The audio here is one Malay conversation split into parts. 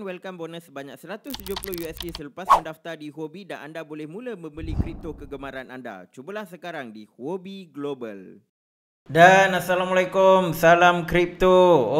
memberikan welcome bonus sebanyak 170 USD selepas mendaftar di Huobi dan anda boleh mula membeli kripto kegemaran anda. Cubalah sekarang di Huobi Global. Dan Assalamualaikum, salam kripto.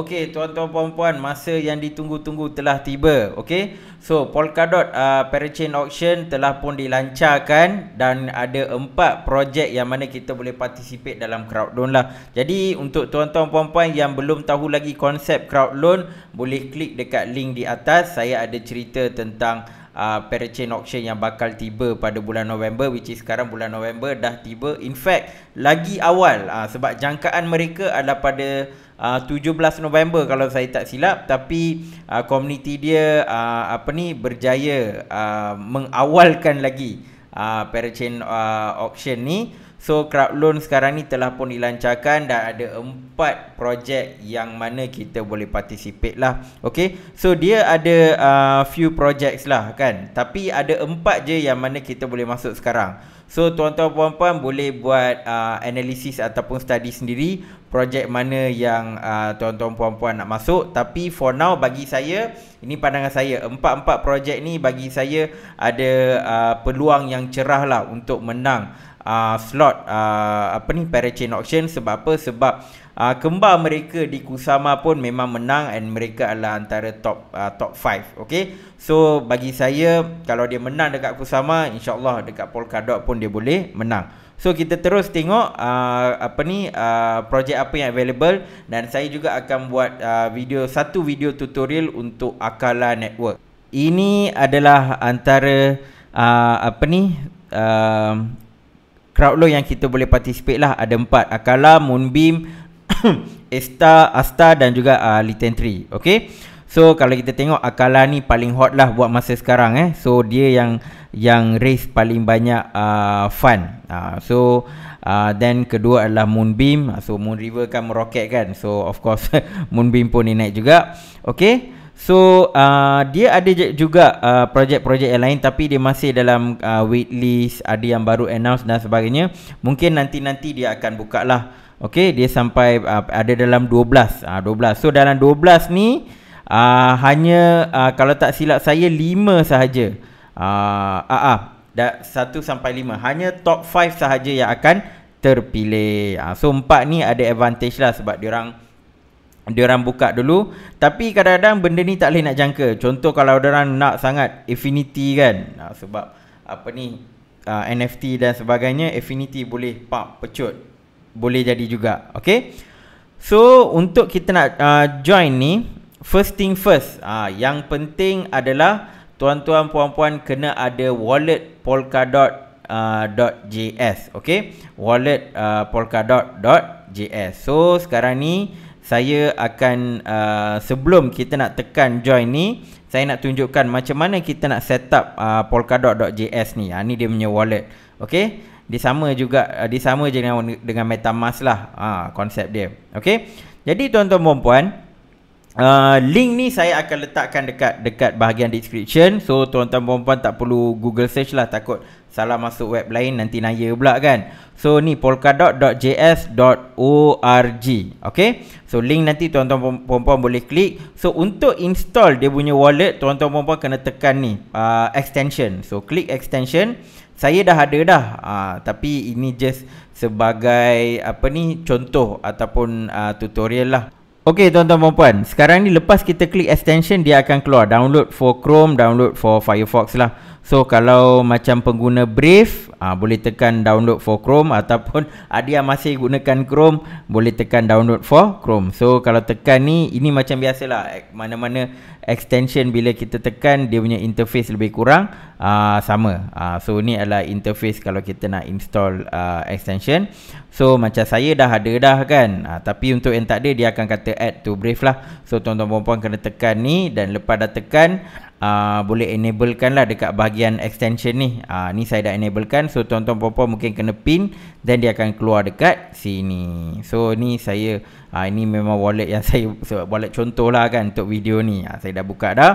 Okey, tuan-tuan puan-puan, masa yang ditunggu-tunggu telah tiba. Okey. So, Polkadot uh, Parachain Auction telah pun dilancarkan dan ada empat projek yang mana kita boleh participate dalam crowd loan lah. Jadi, untuk tuan-tuan puan-puan yang belum tahu lagi konsep crowd loan, boleh klik dekat link di atas. Saya ada cerita tentang uh, parachain auction yang bakal tiba pada bulan November which is sekarang bulan November dah tiba in fact lagi awal uh, sebab jangkaan mereka adalah pada uh, 17 November kalau saya tak silap tapi uh, community dia uh, apa ni berjaya uh, mengawalkan lagi uh, parachain uh, auction ni So crowd loan sekarang ni telah pun dilancarkan dan ada empat projek yang mana kita boleh participate lah. Okay. So dia ada uh, few projects lah kan. Tapi ada empat je yang mana kita boleh masuk sekarang. So tuan-tuan puan-puan boleh buat uh, analisis ataupun study sendiri projek mana yang uh, tuan-tuan puan-puan nak masuk tapi for now bagi saya ini pandangan saya empat-empat projek ni bagi saya ada uh, peluang yang cerah lah untuk menang uh, slot uh, apa ni parachain auction sebab apa sebab uh, kembar mereka di Kusama pun memang menang and mereka adalah antara top uh, top 5 okey so bagi saya kalau dia menang dekat Kusama insyaallah dekat Polkadot pun dia boleh menang So kita terus tengok uh, apa ni uh, projek apa yang available dan saya juga akan buat uh, video satu video tutorial untuk Akala Network. Ini adalah antara uh, apa ni uh, crowd loan yang kita boleh participate lah ada empat Akala, Moonbeam, Esta Asta dan juga uh, ah, Litentry. Okay. So kalau kita tengok Akala ni paling hot lah buat masa sekarang eh. So dia yang yang race paling banyak uh, fund. Uh, so Uh, then kedua adalah Moonbeam So Moon River kan meroket kan So of course Moonbeam pun ni naik juga Okay So uh, dia ada juga uh, projek-projek yang lain tapi dia masih dalam uh, waitlist ada yang baru announce dan sebagainya. Mungkin nanti-nanti dia akan buka lah. Okay dia sampai uh, ada dalam 12. Uh, 12. So dalam 12 ni uh, hanya uh, kalau tak silap saya 5 sahaja. Ah uh, ah uh, uh, uh, 1 sampai 5 hanya top 5 sahaja yang akan terpilih. Uh, so 4 ni ada advantage lah sebab dia orang dia orang buka dulu tapi kadang-kadang benda ni tak boleh nak jangka contoh kalau dia orang nak sangat affinity kan uh, sebab apa ni uh, ha, NFT dan sebagainya affinity boleh pop pecut boleh jadi juga okey so untuk kita nak uh, join ni first thing first uh, yang penting adalah tuan-tuan puan-puan kena ada wallet polkadot uh, .js okey wallet uh, polkadot .js so sekarang ni saya akan uh, sebelum kita nak tekan join ni saya nak tunjukkan macam mana kita nak set up uh, polkadot.js ni. Ha, ni dia punya wallet. Okay. Dia sama juga. Uh, dia sama je dengan, dengan MetaMask lah. Ha, konsep dia. Okay. Jadi tuan-tuan dan puan-puan. Uh, link ni saya akan letakkan dekat dekat bahagian description So tuan-tuan perempuan tak perlu google search lah Takut salah masuk web lain nanti naya pula kan So ni polkadot.js.org Okay So link nanti tuan-tuan perempuan boleh klik So untuk install dia punya wallet Tuan-tuan perempuan kena tekan ni uh, Extension So klik extension Saya dah ada dah uh, Tapi ini just sebagai apa ni contoh ataupun uh, tutorial lah Okey tuan-tuan dan puan, sekarang ni lepas kita klik extension dia akan keluar download for Chrome, download for Firefox lah. So kalau macam pengguna Brave uh, Boleh tekan download for Chrome Ataupun ada yang masih gunakan Chrome Boleh tekan download for Chrome So kalau tekan ni Ini macam biasalah Mana-mana extension bila kita tekan Dia punya interface lebih kurang uh, Sama uh, So ni adalah interface kalau kita nak install uh, extension So macam saya dah ada dah kan uh, Tapi untuk yang tak ada Dia akan kata add to Brave lah So tuan-tuan perempuan kena tekan ni Dan lepas dah tekan uh, boleh enablekan lah dekat bahagian extension ni. Uh, ni saya dah enablekan. So, tuan-tuan perempuan mungkin kena pin. Then, dia akan keluar dekat sini. So, ni saya, uh, ini memang wallet yang saya, sebab wallet contoh lah kan untuk video ni. Uh, saya dah buka dah.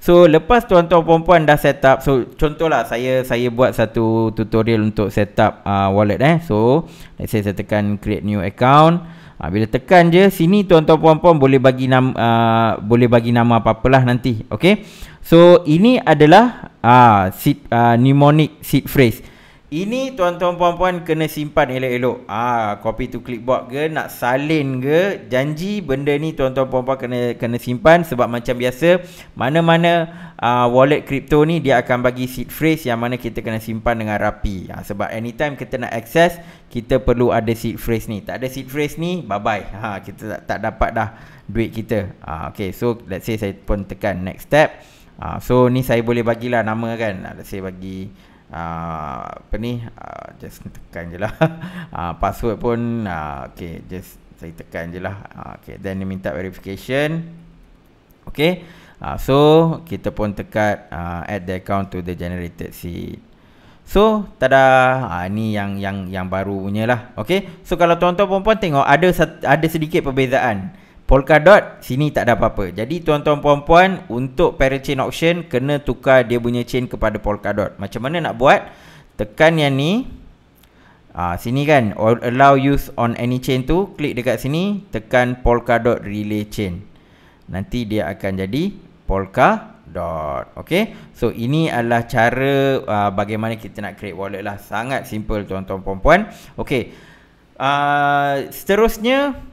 So, lepas tuan-tuan perempuan dah set up. So, contoh lah saya saya buat satu tutorial untuk set up uh, wallet eh. So, saya tekan create new account. Ha, bila tekan je sini tuan-tuan puan-puan boleh bagi nama uh, boleh bagi nama apa-apalah nanti. Okey. So ini adalah uh, ah, seed, uh, ah, mnemonic seed phrase. Ini tuan-tuan puan-puan kena simpan elok-elok. Ah, copy to clipboard ke nak salin ke janji benda ni tuan-tuan puan-puan kena kena simpan sebab macam biasa mana-mana uh, wallet kripto ni dia akan bagi seed phrase yang mana kita kena simpan dengan rapi. Ha, sebab anytime kita nak access kita perlu ada seed phrase ni. Tak ada seed phrase ni bye bye. Ha kita tak, tak dapat dah duit kita. Ha, okay so let's say saya pun tekan next step. Ha, so ni saya boleh bagilah nama kan. Let's say bagi uh, apa ni uh, just tekan je lah uh, password pun uh, okay just saya tekan je lah uh, okay then dia minta verification okay uh, so kita pun tekat uh, add the account to the generated seed So, tada, ha, ni yang yang yang barunya lah. Okay, so kalau tuan-tuan perempuan tengok ada ada sedikit perbezaan. Polkadot sini tak ada apa-apa. Jadi tuan-tuan puan-puan untuk parachain option kena tukar dia punya chain kepada Polkadot. Macam mana nak buat? Tekan yang ni. Ah sini kan allow use on any chain tu, klik dekat sini, tekan Polkadot relay chain. Nanti dia akan jadi Polkadot. Okay. So ini adalah cara uh, bagaimana kita nak create wallet lah. Sangat simple tuan-tuan puan-puan. Okay. Uh, ah, seterusnya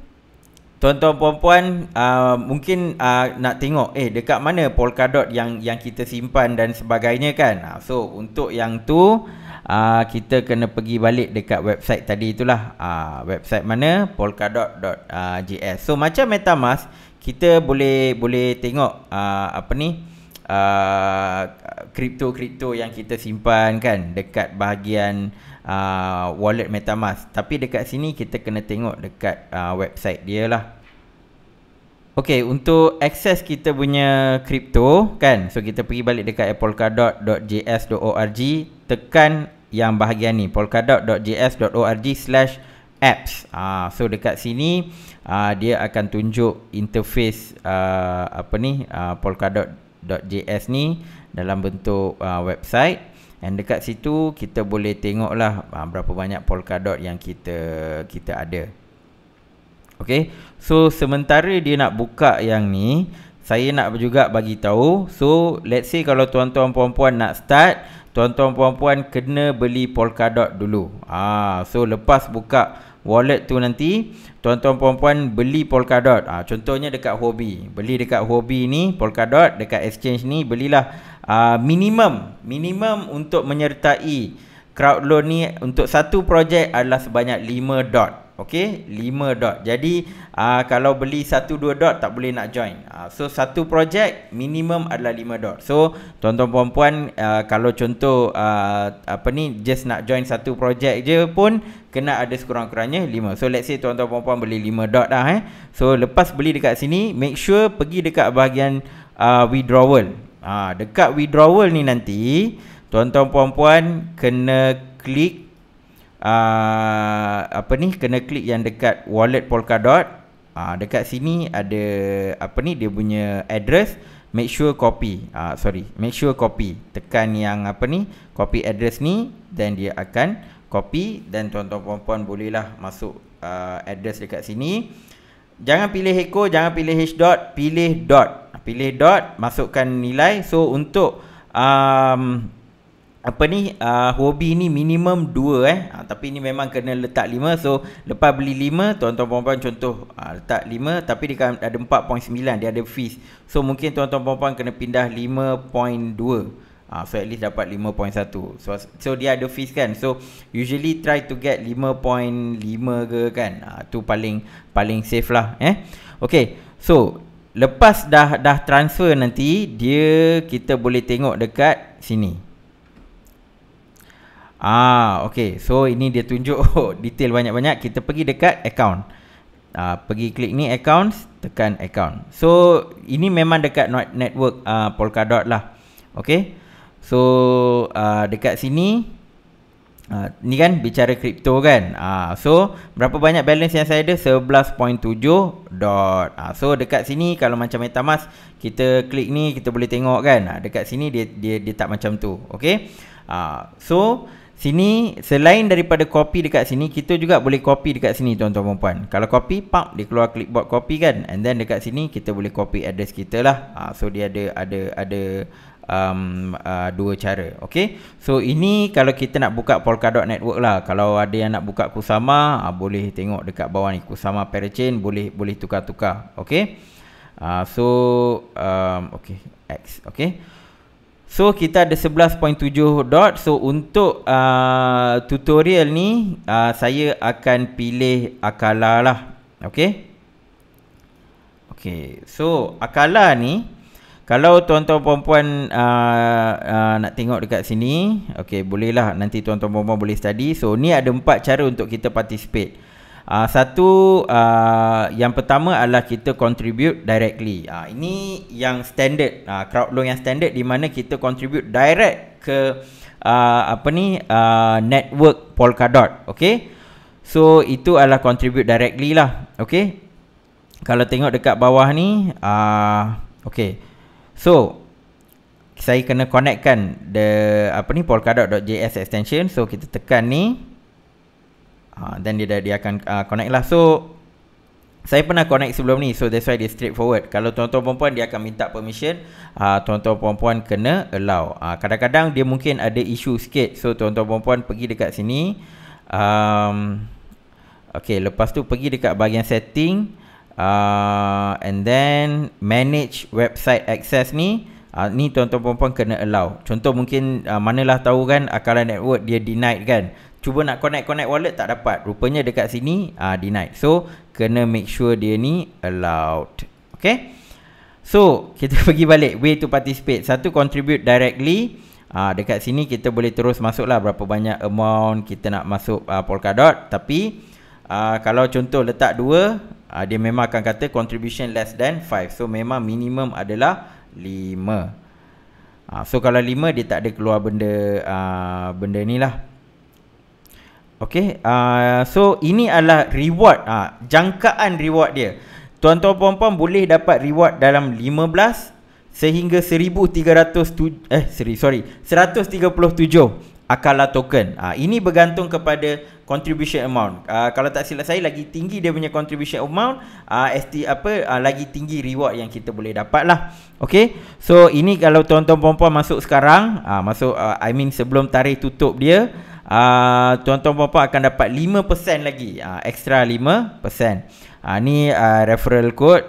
Tuan-tuan puan-puan uh, mungkin uh, nak tengok eh dekat mana polkadot yang yang kita simpan dan sebagainya kan. Ah, so untuk yang tu uh, kita kena pergi balik dekat website tadi itulah. Uh, website mana? polkadot.js. So macam MetaMask kita boleh boleh tengok uh, apa ni? Uh, kripto-kripto uh, yang kita simpan kan dekat bahagian uh, wallet MetaMask. Tapi dekat sini kita kena tengok dekat uh, website dia lah. Okay, untuk akses kita punya crypto kan. So, kita pergi balik dekat polkadot.js.org. Tekan yang bahagian ni. polkadot.js.org slash apps. Uh, so, dekat sini uh, dia akan tunjuk interface uh, apa ni uh, polkadot.js ni dalam bentuk uh, website. And dekat situ kita boleh tengoklah uh, berapa banyak polkadot yang kita kita ada. Okay, so sementara dia nak buka yang ni, saya nak juga bagi tahu. So let's say kalau tuan-tuan puan-puan nak start, tuan-tuan puan-puan kena beli polkadot dulu. Ah, so lepas buka wallet tu nanti tuan-tuan puan-puan beli polkadot ha, contohnya dekat hobi beli dekat hobi ni polkadot dekat exchange ni belilah uh, minimum minimum untuk menyertai crowd loan ni untuk satu projek adalah sebanyak 5 dot Okey, lima dot. Jadi uh, kalau beli satu dua dot tak boleh nak join. Uh, so satu projek minimum adalah lima dot. So tuan-tuan puan-puan uh, kalau contoh uh, apa ni just nak join satu projek je pun kena ada sekurang-kurangnya lima. So let's say tuan-tuan puan-puan beli lima dot dah eh. So lepas beli dekat sini make sure pergi dekat bahagian uh, withdrawal. Uh, dekat withdrawal ni nanti tuan-tuan puan-puan kena klik uh, apa ni kena klik yang dekat wallet polkadot uh, dekat sini ada apa ni dia punya address make sure copy uh, sorry make sure copy tekan yang apa ni copy address ni dan dia akan copy dan tuan-tuan puan-puan bolehlah masuk uh, address dekat sini jangan pilih echo jangan pilih h dot pilih dot pilih dot masukkan nilai so untuk um, apa ni uh, hobi ni minimum 2 eh uh, tapi ni memang kena letak 5 so lepas beli 5 tuan-tuan puan-puan contoh uh, letak 5 tapi dia kan ada 4.9 dia ada fees so mungkin tuan-tuan puan-puan kena pindah 5.2 Uh, ah, so at least dapat 5.1 so, so dia ada fees kan So usually try to get 5.5 ke kan uh, Tu paling paling safe lah eh Okay so lepas dah dah transfer nanti Dia kita boleh tengok dekat sini Ah, okay. So ini dia tunjuk detail banyak-banyak. Kita pergi dekat account. Ah, pergi klik ni accounts, tekan account. So ini memang dekat network ah, Polkadot lah. Okay. So ah, dekat sini Uh, ni kan bicara kripto kan uh, So berapa banyak balance yang saya ada 11.7 dot uh, So dekat sini kalau macam metamask Kita klik ni kita boleh tengok kan uh, Dekat sini dia, dia dia tak macam tu Okay uh, So Sini selain daripada copy dekat sini kita juga boleh copy dekat sini tuan-tuan dan Kalau copy pop dia keluar clipboard copy kan and then dekat sini kita boleh copy address kita lah. Ha, so dia ada ada ada um, uh, dua cara. Okay. So ini kalau kita nak buka Polkadot network lah. Kalau ada yang nak buka Kusama uh, boleh tengok dekat bawah ni Kusama parachain boleh boleh tukar-tukar. Okay. Uh, so um, okay X okay. So kita ada 11.7 dot So untuk uh, tutorial ni uh, Saya akan pilih Akala lah Okay Okay So Akala ni Kalau tuan-tuan perempuan uh, uh, Nak tengok dekat sini Okay boleh lah Nanti tuan-tuan perempuan boleh study So ni ada empat cara untuk kita participate Uh, satu uh, yang pertama adalah kita contribute directly. Uh, ini yang standard uh, crowd loan yang standard di mana kita contribute direct ke uh, apa ni uh, network Polkadot. Okay, so itu adalah contribute directly lah. Okay, kalau tengok dekat bawah ni, uh, okay, so saya kena connectkan the apa ni polkadot.js extension so kita tekan ni Ha, then dia dia akan uh, connect lah. So, saya pernah connect sebelum ni. So, that's why dia straightforward. Kalau tuan-tuan perempuan, dia akan minta permission. Uh, tuan-tuan perempuan kena allow. Uh, kadang-kadang dia mungkin ada isu sikit. So, tuan-tuan perempuan pergi dekat sini. Um, okay, lepas tu pergi dekat bahagian setting. Uh, and then, manage website access ni. Uh, ni tuan-tuan perempuan kena allow. Contoh mungkin uh, manalah tahu kan Akala Network dia denied kan cuba nak connect connect wallet tak dapat rupanya dekat sini uh, denied so kena make sure dia ni allowed okay so kita pergi balik way to participate satu contribute directly uh, dekat sini kita boleh terus masuk lah berapa banyak amount kita nak masuk uh, polkadot tapi uh, kalau contoh letak dua, uh, dia memang akan kata contribution less than five. so memang minimum adalah 5 So kalau lima dia tak ada keluar benda uh, benda ni lah Okay, uh, so ini adalah reward, uh, jangkaan reward dia. Tuan-tuan puan-puan boleh dapat reward dalam 15 sehingga 1300 eh sorry sorry 137 akala token. uh, ini bergantung kepada contribution amount. uh, kalau tak silap saya lagi tinggi dia punya contribution amount, ah uh, ST apa uh, lagi tinggi reward yang kita boleh dapat lah. Okay, so ini kalau tuan-tuan puan-puan masuk sekarang, uh, masuk uh, I mean sebelum tarikh tutup dia, Ah, tuan-tuan puan-puan akan dapat 5% lagi. Uh, extra 5%. Uh, ni uh, referral code.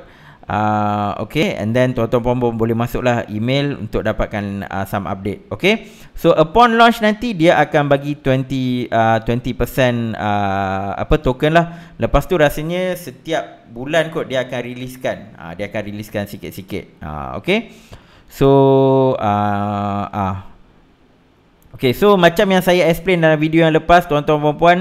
Uh, okay and then tuan-tuan puan-puan boleh masuklah email untuk dapatkan uh, some update Okay so upon launch nanti dia akan bagi 20% uh, 20% uh, apa token lah Lepas tu rasanya setiap bulan kot dia akan riliskan uh, Dia akan riliskan sikit-sikit uh, Okay so uh, uh, Okay so macam yang saya explain dalam video yang lepas Tuan-tuan perempuan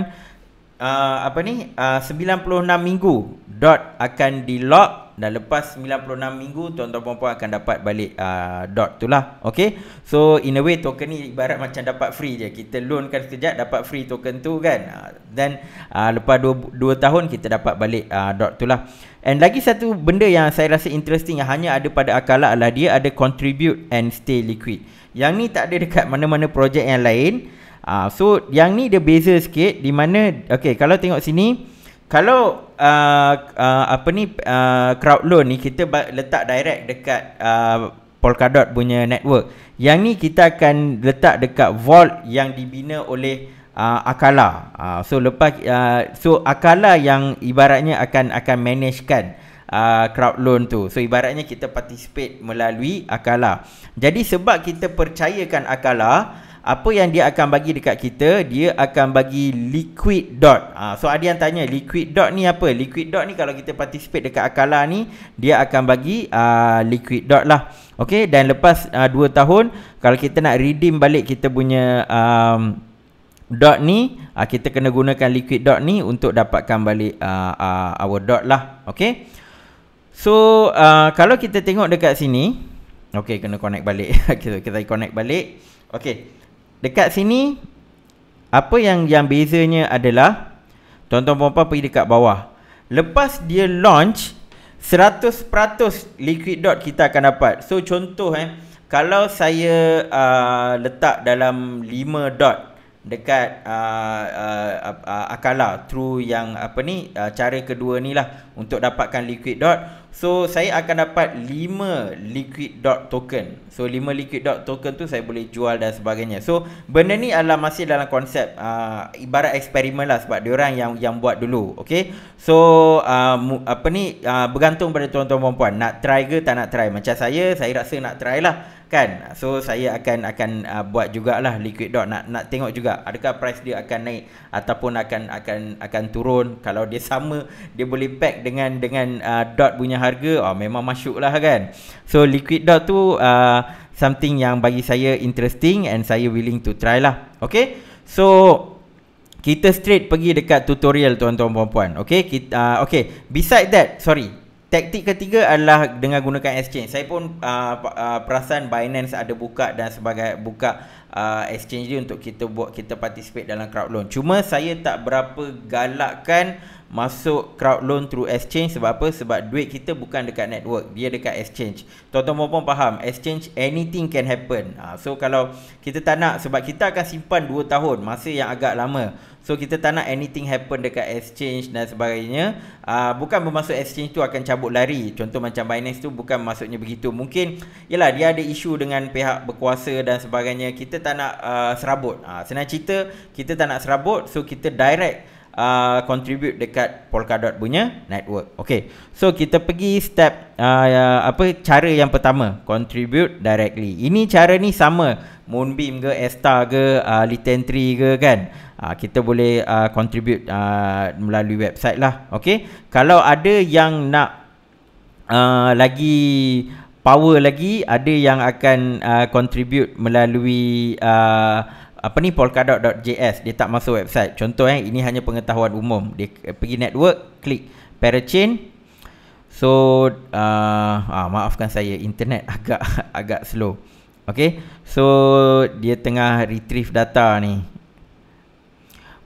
uh, Apa ni uh, 96 minggu Dot akan di lock dan lepas 96 minggu tuan-tuan puan akan dapat balik uh, dot tu lah okay so in a way token ni ibarat macam dapat free je kita loankan sekejap dapat free token tu kan dan uh, uh, lepas 2, 2 tahun kita dapat balik uh, dot tu lah And lagi satu benda yang saya rasa interesting yang hanya ada pada Akala lah, adalah dia ada contribute and stay liquid. Yang ni tak ada dekat mana-mana projek yang lain. Uh, so yang ni dia beza sikit di mana okay, kalau tengok sini kalau uh, uh, apa ni uh, crowd loan ni kita letak direct dekat uh, Polkadot punya network. Yang ni kita akan letak dekat vault yang dibina oleh uh, Akala. Uh, so lepas uh, so Akala yang ibaratnya akan akan managekan uh, crowd loan tu. So ibaratnya kita participate melalui Akala. Jadi sebab kita percayakan Akala, apa yang dia akan bagi dekat kita dia akan bagi liquid dot ha, so ada yang tanya liquid dot ni apa liquid dot ni kalau kita participate dekat akala ni dia akan bagi uh, liquid dot lah Okay dan lepas 2 ah, tahun kalau kita nak redeem balik kita punya um, dot ni uh, kita kena gunakan liquid dot ni untuk dapatkan balik uh, uh, our dot lah Okay so uh, kalau kita tengok dekat sini Okay kena connect balik kita connect balik Okay Dekat sini apa yang yang bezanya adalah tuan-tuan puan-puan pergi dekat bawah. Lepas dia launch 100% liquid dot kita akan dapat. So contoh eh kalau saya uh, letak dalam 5 dot dekat uh, uh, uh, uh, akala through yang apa ni uh, cara kedua ni lah untuk dapatkan liquid dot So saya akan dapat 5 liquid dot token. So 5 liquid dot token tu saya boleh jual dan sebagainya. So benda ni adalah masih dalam konsep uh, ibarat eksperimen lah sebab dia orang yang yang buat dulu. Okay. So uh, apa ni uh, bergantung pada tuan-tuan puan nak try ke tak nak try. Macam saya, saya rasa nak try lah kan. So saya akan akan uh, buat jugalah liquid dot nak nak tengok juga adakah price dia akan naik ataupun akan akan akan turun kalau dia sama dia boleh pack dengan dengan uh, dot punya harga harga oh, memang masuk lah kan so liquid dot tu uh, something yang bagi saya interesting and saya willing to try lah okay so kita straight pergi dekat tutorial tuan-tuan puan okay kita uh, okay beside that sorry Taktik ketiga adalah dengan gunakan exchange. Saya pun uh, uh, perasan Binance ada buka dan sebagai buka uh, exchange dia untuk kita buat kita participate dalam crowd loan. Cuma saya tak berapa galakkan uh, masuk crowd loan through exchange sebab apa? Sebab duit kita bukan dekat network, dia dekat exchange. Tonton tuan puan faham, exchange anything can happen. Ha, so kalau kita tak nak sebab kita akan simpan 2 tahun, masa yang agak lama. So kita tak nak anything happen dekat exchange dan sebagainya. Uh, bukan bermaksud exchange tu akan cabut lari. Contoh macam Binance tu bukan maksudnya begitu. Mungkin yalah dia ada isu dengan pihak berkuasa dan sebagainya. Kita tak nak uh, serabut. Uh, senang cerita kita tak nak serabut. So kita direct Uh, contribute dekat Polkadot punya network. Okay. So kita pergi step uh, uh, apa cara yang pertama contribute directly. Ini cara ni sama Moonbeam ke Esta ke uh, Litentry ke kan. Uh, kita boleh uh, contribute uh, melalui website lah. Okay. Kalau ada yang nak uh, lagi power lagi ada yang akan uh, contribute melalui uh, apa ni polkadot.js dia tak masuk website contoh eh ini hanya pengetahuan umum dia pergi network klik parachain so uh, ah maafkan saya internet agak agak slow okey so dia tengah retrieve data ni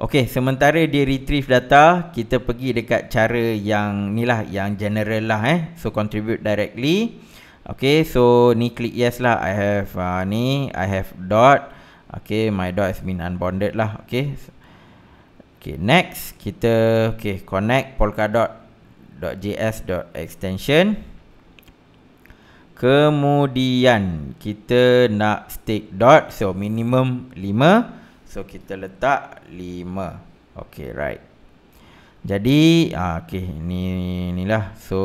okey sementara dia retrieve data kita pergi dekat cara yang ni lah yang general lah eh so contribute directly Okay, so ni klik yes lah. I have uh, ni, I have dot. Uh, Okay, my dot has been unbounded lah. Okay. Okay, next. Kita, okay, connect polkadot.js.extension. Kemudian, kita nak stake dot. So, minimum 5. So, kita letak 5. Okay, right. Jadi ah, okey ni inilah so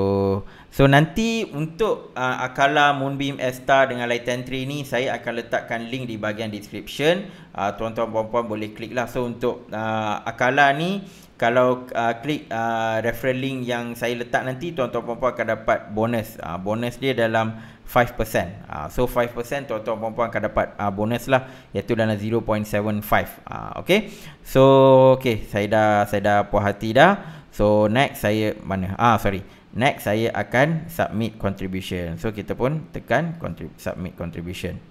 so nanti untuk uh, Akala Moonbeam Star dengan Light Entry ni saya akan letakkan link di bahagian description uh, tuan-tuan puan-puan boleh klik lah so untuk uh, Akala ni kalau uh, klik uh, referral link yang saya letak nanti tuan-tuan puan-puan akan dapat bonus uh, bonus dia dalam 5% uh, ah, So 5% tuan-tuan perempuan akan dapat uh, bonus lah Iaitu dalam 0.75 uh, ah, Okay So okay saya dah, saya dah puas hati dah So next saya mana Ah uh, sorry Next saya akan submit contribution So kita pun tekan contrib- submit contribution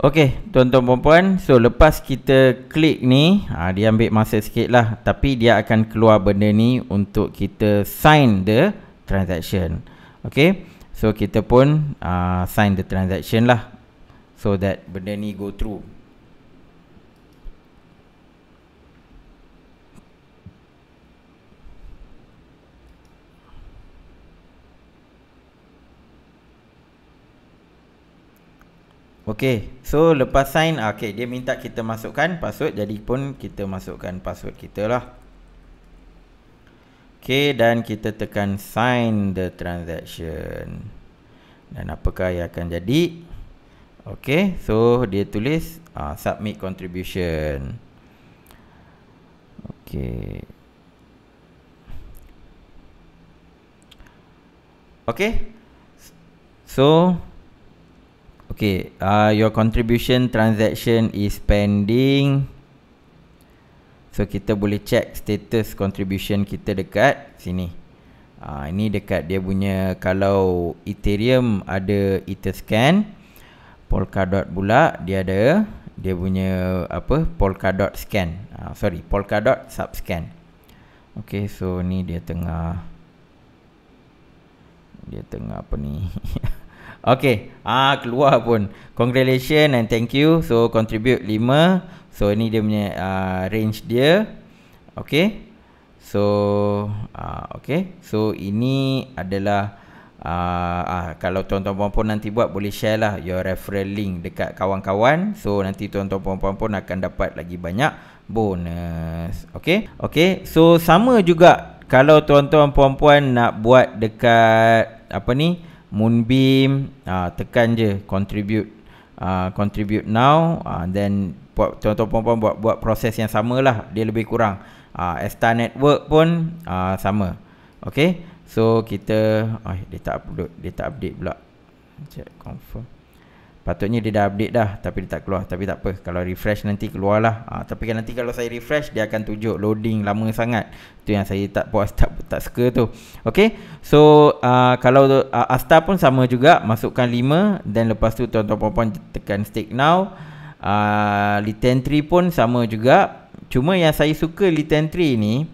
Okay, tuan-tuan perempuan So, lepas kita klik ni ha, Dia ambil masa sikit lah Tapi dia akan keluar benda ni Untuk kita sign the transaction. Okay. So kita pun uh, sign the transaction lah. So that benda ni go through. Okay, so lepas sign, ah, okay, dia minta kita masukkan password, jadi pun kita masukkan password kita lah. Okay, dan kita tekan sign the transaction. Dan apakah yang akan jadi? Okay, so dia tulis uh, submit contribution. Okay. Okay. So, okay, uh, your contribution transaction is pending. So kita boleh check status contribution kita dekat sini. Ha, ini dekat dia punya kalau Ethereum ada Etherscan, Polkadot pula dia ada dia punya apa Polkadot scan. Ha, sorry, Polkadot subscan. Okay, so ni dia tengah dia tengah apa ni? okay, ah ha, keluar pun. Congratulations and thank you. So contribute 5 So ini dia punya uh, range dia. Okay. So uh, okay. So ini adalah uh, uh, kalau tuan-tuan puan-puan nanti buat boleh share lah your referral link dekat kawan-kawan. So nanti tuan-tuan puan-puan pun akan dapat lagi banyak bonus. Okay. Okay. So sama juga kalau tuan-tuan puan-puan nak buat dekat apa ni Moonbeam uh, tekan je contribute uh, contribute now uh, then buat tuan-tuan buat buat proses yang sama lah dia lebih kurang uh, Esta network pun uh, sama okey so kita oh, dia tak upload dia tak update pula check confirm patutnya dia dah update dah tapi dia tak keluar tapi tak apa kalau refresh nanti keluarlah uh, tapi kan nanti kalau saya refresh dia akan tunjuk loading lama sangat tu yang saya tak puas tak tak suka tu okay? so uh, kalau uh, Asta pun sama juga masukkan 5 dan lepas tu tuan-tuan puan tekan stake now Ah, Litentry pun sama juga Cuma yang saya suka Litentry ni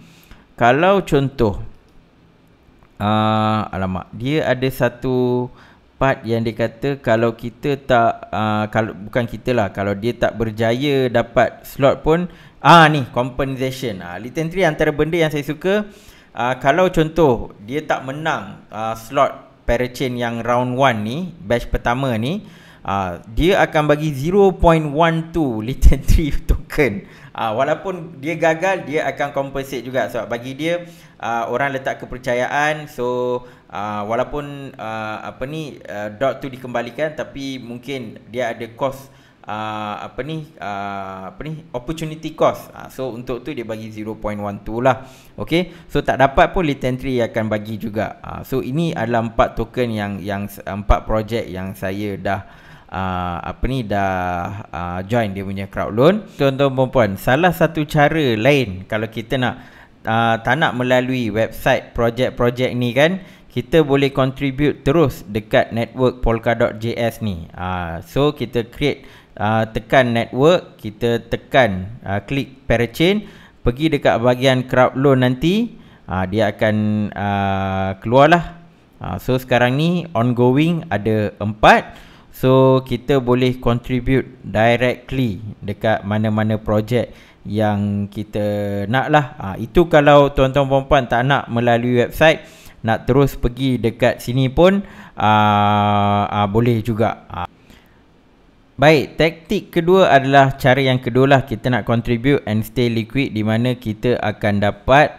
Kalau contoh uh, Alamak Dia ada satu part yang dia kata Kalau kita tak uh, kalau Bukan kita lah Kalau dia tak berjaya dapat slot pun Ah ni compensation. Ah Litentry antara benda yang saya suka ah kalau contoh dia tak menang ah, slot parachain yang round 1 ni batch pertama ni uh, dia akan bagi 0.12 Litten 3 token. Uh, walaupun dia gagal, dia akan compensate juga sebab bagi dia uh, orang letak kepercayaan. So uh, walaupun uh, apa ni uh, dot tu dikembalikan tapi mungkin dia ada cost Uh, apa ni uh, apa ni opportunity cost uh, so untuk tu dia bagi 0.12 lah Okay. so tak dapat pun litentry akan bagi juga uh, so ini adalah empat token yang yang empat projek yang saya dah uh, apa ni dah uh, join dia punya crowd loan. Tuan-tuan puan-puan, salah satu cara lain kalau kita nak uh, tak nak melalui website projek-projek ni kan, kita boleh contribute terus dekat network polka.js ni. Uh, so kita create uh, tekan network, kita tekan uh, klik parachain, pergi dekat bahagian crowd loan nanti, uh, dia akan uh, keluarlah. Uh, so sekarang ni ongoing ada empat So kita boleh contribute directly dekat mana-mana projek yang kita nak lah ha, ah, Itu kalau tuan-tuan perempuan tak nak melalui website Nak terus pergi dekat sini pun aa, ah, aa, ah, boleh juga ha. Baik, taktik kedua adalah cara yang kedua lah kita nak contribute and stay liquid di mana kita akan dapat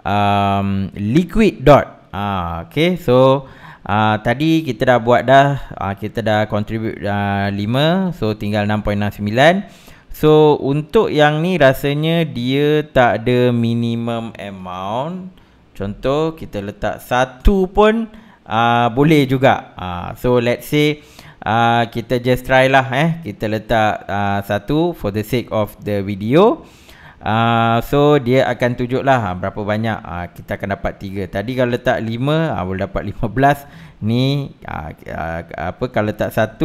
um, liquid dot. Ah, okay, so Uh, tadi kita dah buat dah uh, kita dah contribute uh, ah, 5 so tinggal 6.69. So untuk yang ni rasanya dia tak ada minimum amount. Contoh kita letak 1 pun uh, boleh juga. Uh, so let's say uh, kita just try lah eh kita letak uh, for the sake of the video. Uh, so dia akan tunjuk lah uh, ah, berapa banyak uh, kita akan dapat 3 Tadi kalau letak 5 uh, boleh dapat 15 Ni uh, uh, apa kalau letak 1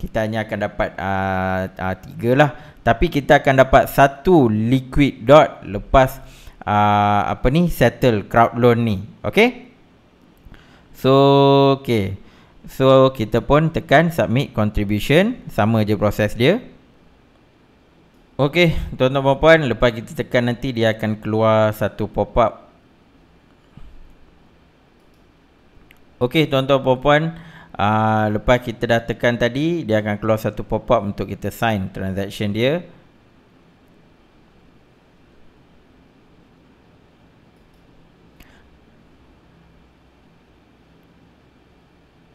kita hanya akan dapat uh, uh, lah Tapi kita akan dapat 1 liquid dot lepas uh, apa ni settle crowd loan ni Okay So okay So kita pun tekan submit contribution Sama je proses dia Okey, tuan-tuan puan-puan, lepas kita tekan nanti dia akan keluar satu pop-up. Okey, tuan-tuan puan-puan, uh, lepas kita dah tekan tadi, dia akan keluar satu pop-up untuk kita sign transaction dia.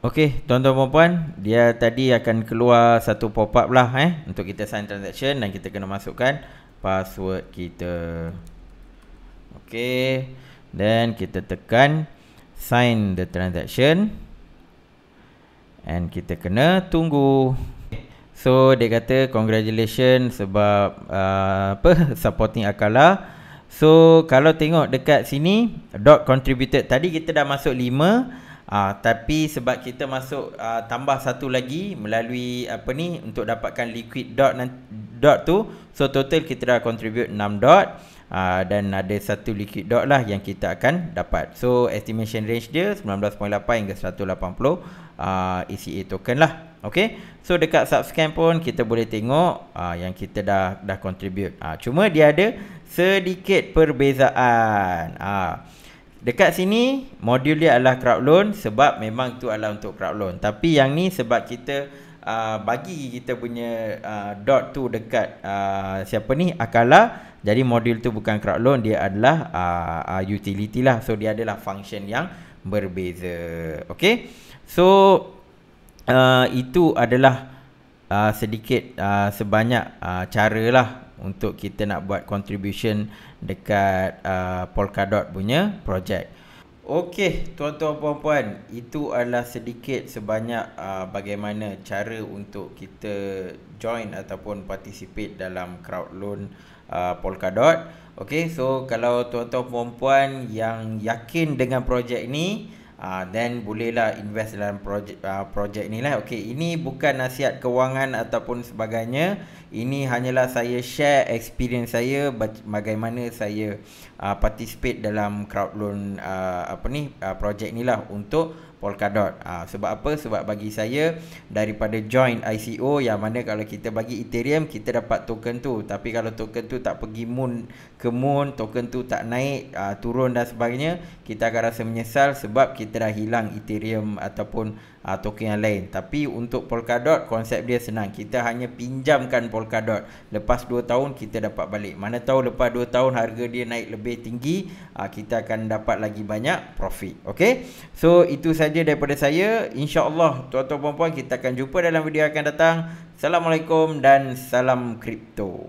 Okey, tuan-tuan dan puan, dia tadi akan keluar satu pop-up lah eh untuk kita sign transaction dan kita kena masukkan password kita. Okey, then kita tekan sign the transaction and kita kena tunggu. So dia kata congratulations sebab uh, apa supporting Akala. Lah. So kalau tengok dekat sini dot contributed tadi kita dah masuk 5 Uh, tapi sebab kita masuk uh, tambah satu lagi melalui apa ni untuk dapatkan liquid dot dot tu so total kita dah contribute 6 dot uh, dan ada satu liquid dot lah yang kita akan dapat so estimation range dia 19.8 hingga 180 uh, ECA token lah Okay, so dekat subscan pun kita boleh tengok uh, yang kita dah dah contribute. Uh, cuma dia ada sedikit perbezaan. Uh, Dekat sini modul dia adalah crowd loan sebab memang tu adalah untuk crowd loan. Tapi yang ni sebab kita uh, bagi kita punya uh, dot tu dekat uh, siapa ni Akala. Jadi modul tu bukan crowd loan dia adalah uh, utility lah. So dia adalah function yang berbeza. Okay. So uh, itu adalah uh, sedikit uh, sebanyak uh, cara lah untuk kita nak buat contribution dekat uh, Polkadot punya project. Okey, tuan-tuan puan-puan, itu adalah sedikit sebanyak uh, bagaimana cara untuk kita join ataupun participate dalam crowd loan uh, Polkadot. Okey, so kalau tuan-tuan puan-puan yang yakin dengan projek ni, uh, then bolehlah invest dalam projek uh, projek inilah Okay, ini bukan nasihat kewangan ataupun sebagainya ini hanyalah saya share experience saya bagaimana saya uh, participate dalam crowd loan uh, apa ni uh, projek inilah untuk Polkadot. Ha, sebab apa? Sebab bagi saya daripada join ICO yang mana kalau kita bagi Ethereum kita dapat token tu. Tapi kalau token tu tak pergi moon ke moon, token tu tak naik, uh, turun dan sebagainya, kita akan rasa menyesal sebab kita dah hilang Ethereum ataupun uh, token yang lain tapi untuk polkadot konsep dia senang kita hanya pinjamkan polkadot lepas 2 tahun kita dapat balik mana tahu lepas 2 tahun harga dia naik lebih tinggi uh, kita akan dapat lagi banyak profit Okay? so itu saja daripada saya insyaallah tuan-tuan puan-puan kita akan jumpa dalam video yang akan datang assalamualaikum dan salam kripto